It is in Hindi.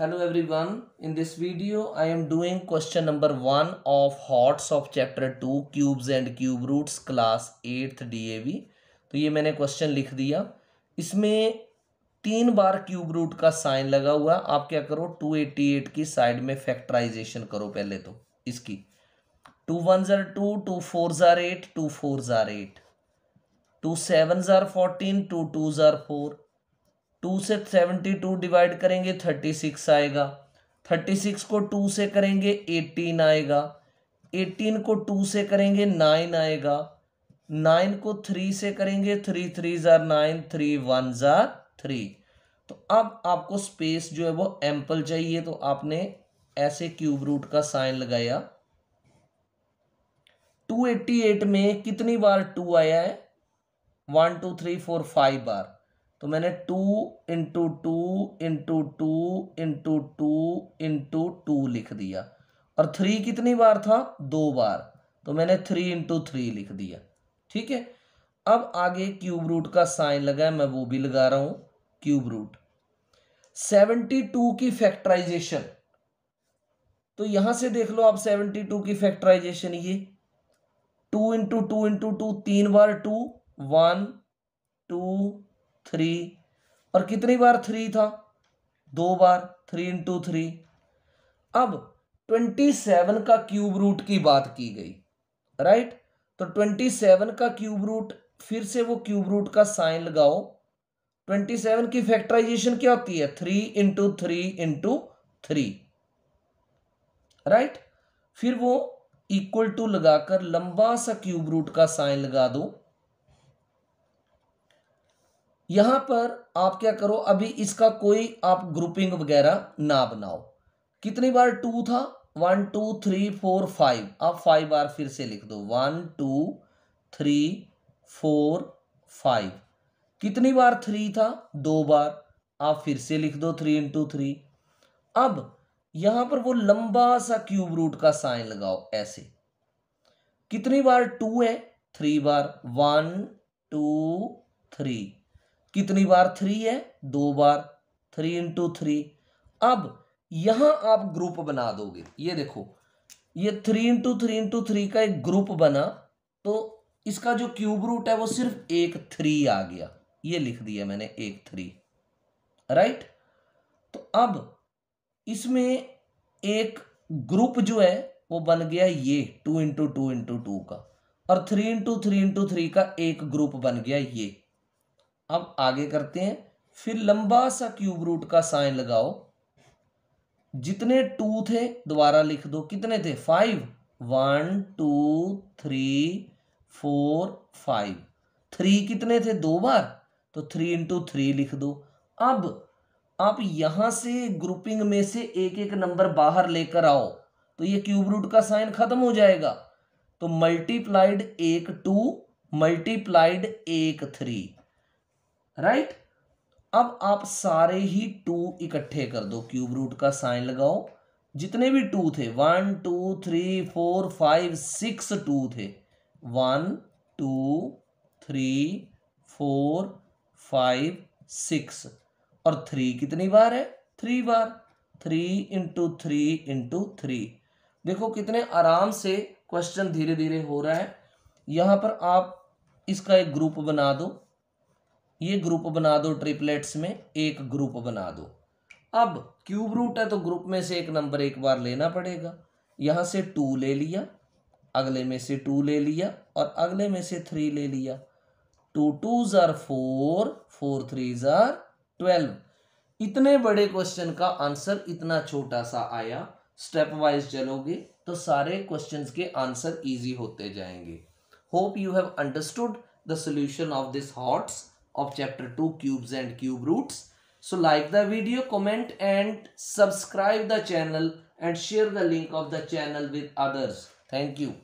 Hello everyone in this video I am doing question number one of HOTS of chapter two cubes and cube roots class eighth DAV तो ये मैंने क्वेश्चन लिख दिया इसमें तीन बार क्यूब रूट का साइन लगा हुआ आप क्या करो टू एट की साइड में फैक्टराइजेशन करो पहले तो इसकी टू वन ज़ार टू टू फोर ज़ार एट टू फोर ज़ार एट टू सेवन ज़ार फोर्टीन टू टू ज़ार फोर टू से सेवेंटी टू डिवाइड करेंगे थर्टी सिक्स आएगा थर्टी सिक्स को टू से करेंगे एटीन आएगा एटीन को टू से करेंगे नाइन आएगा नाइन को थ्री से करेंगे थ्री थ्री ज़ार नाइन थ्री वन ज़ार थ्री तो अब आपको स्पेस जो है वो एम्पल चाहिए तो आपने ऐसे क्यूब रूट का साइन लगाया 288 में कितनी बार टू आया है one two three four five बार तो मैंने two into two into two into two into two लिख दिया और थ्री कितनी बार था दो बार तो मैंने थ्री इंटू थ्री लिख दिया ठीक है अब आगे क्यूब रूट का साइन लगा है मैं वो भी लगा रहा हूं क्यूब रूट सेवेंटी टू की फैक्टराइजेशन तो यहां से देख लो आप सेवेंटी टू की फैक्टराइजेशन ये two into two into two तीन बार टू वन टू थ्री और कितनी बार थ्री था दो बार थ्री इंटू थ्री अब ट्वेंटी सेवन का क्यूब रूट की बात की गई राइट तो ट्वेंटी सेवन का क्यूब रूट फिर से वो क्यूब रूट का साइन लगाओ ट्वेंटी सेवन की फैक्टराइजेशन क्या होती है three into three into three right फिर वो इक्वल टू लगाकर लंबा सा क्यूब रूट का साइन लगा दो यहां पर आप क्या करो अभी इसका कोई आप ग्रुपिंग वगैरह ना बनाओ कितनी बार टू था one two three four five आप फाइव बार फिर से लिख दो one two three four five कितनी बार थ्री था दो बार आप फिर से लिख दो थ्री इंटू थ्री अब यहां पर वो लंबा सा क्यूब रूट का साइन लगाओ ऐसे कितनी बार टू है थ्री बार वन टू थ्री कितनी बार थ्री है दो बार थ्री इंटू थ्री अब यहां आप ग्रुप बना दोगे ये देखो ये three into three into three का एक ग्रुप बना तो इसका जो क्यूब रूट है वो सिर्फ एक थ्री आ गया ये लिख दिया मैंने एक थ्री राइट तो अब इसमें एक ग्रुप जो है वो बन गया ये two into two into two का और three into three into three का एक ग्रुप बन गया ये अब आगे करते हैं फिर लंबा सा क्यूब रूट का साइन लगाओ जितने टू थे दोबारा लिख दो कितने थे five one two three four five three कितने थे दो बार तो थ्री इंटू थ्री लिख दो अब आप यहां से ग्रुपिंग में से एक एक नंबर बाहर लेकर आओ तो ये क्यूब रूट का साइन खत्म हो जाएगा तो मल्टीप्लाइड एक टू मल्टीप्लाइड एक थ्री राइट अब आप सारे ही टू इकट्ठे कर दो क्यूब रूट का साइन लगाओ जितने भी टू थे one two three four five six two थे one two three four five six और थ्री कितनी बार है थ्री बार three into three into three देखो कितने आराम से क्वेश्चन धीरे धीरे हो रहा है यहाँ पर आप इसका एक ग्रुप बना दो ये ग्रुप बना दो ट्रिपलेट्स में एक ग्रुप बना दो अब क्यूब रूट है तो ग्रुप में से एक नंबर एक बार लेना पड़ेगा यहाँ से टू ले लिया अगले में से टू ले लिया और अगले में से थ्री ले लिया टू टू ज़ार फोर फोर थ्री जर ट्वेल्व इतने बड़े क्वेश्चन का आंसर इतना छोटा सा आया स्टेप वाइज चलोगे तो सारे क्वेश्चन के आंसर ईजी होते जाएंगे hope you have understood the solution of this HOTS of chapter 2 cubes and cube roots. So like the video, comment and subscribe the channel and share the link of the channel with others. Thank you.